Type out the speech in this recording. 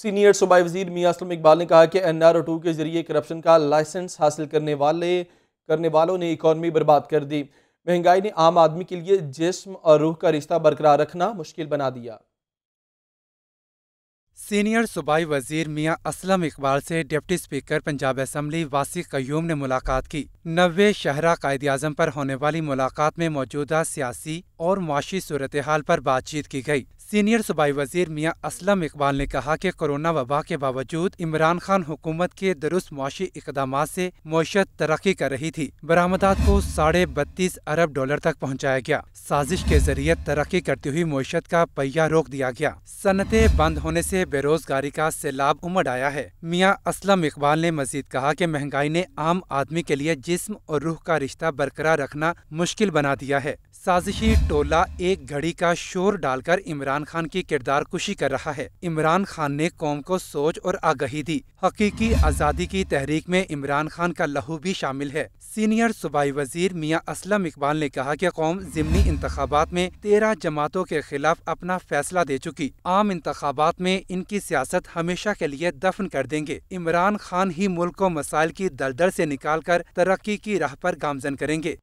senior सूबाई वजीर मियाँ असलम इकबाल ने कहा कि एन आर ओ टू के जरिए करप्शन का लाइसेंस हासिल करने वाले करने वालों ने इकॉनमी बर्बाद कर दी महंगाई ने आम आदमी के लिए जिसम और रूह का रिश्ता बरकरार रखना मुश्किल बना दिया सीनियर सूबाई वजीर मियाँ असलम इकबाल से डिप्टी स्पीकर पंजाब असम्बली वासी क्यूम ने मुलाकात की नबे शहरा कायद अजम पर होने वाली मुलाकात में मौजूदा सियासी और माशी सूरत हाल पर बातचीत की गई सीनियर सूबाई वजीर मियाँ असलम इकबाल ने कहा कि कोरोना वबा के बावजूद इमरान खान हुकूमत के दुरुस्त मुआशी इकदाम से मीशत तरक्की कर रही थी बरामदात को साढ़े बत्तीस अरब डॉलर तक पहुँचाया गया साजिश के जरिए तरक्की करती हुई मीशत का पहिया रोक दिया गया सनते बंद होने ऐसी बेरोजगारी का सैलाब उमड़ आया है मियाँ असलम इकबाल ने मजीद कहा की महंगाई ने आम आदमी के लिए जिस्म और रूह का रिश्ता बरकरार रखना मुश्किल बना दिया है साजिशी टोला एक घड़ी का शोर डालकर इमरान इमरान खान की किरदार कुशी कर रहा है इमरान खान ने कौम को सोच और आगही दी हकीकी आज़ादी की तहरीक में इमरान खान का लहू भी शामिल है सीनियर सूबाई वजीर मियाँ असलम इकबाल ने कहा कि कौम जिमनी इंतबात में तेरह जमातों के खिलाफ अपना फैसला दे चुकी आम इंतबात में इनकी सियासत हमेशा के लिए दफन कर देंगे इमरान खान ही मुल्क को मसाइल की दलदल से निकाल कर तरक्की की राह पर गामजन करेंगे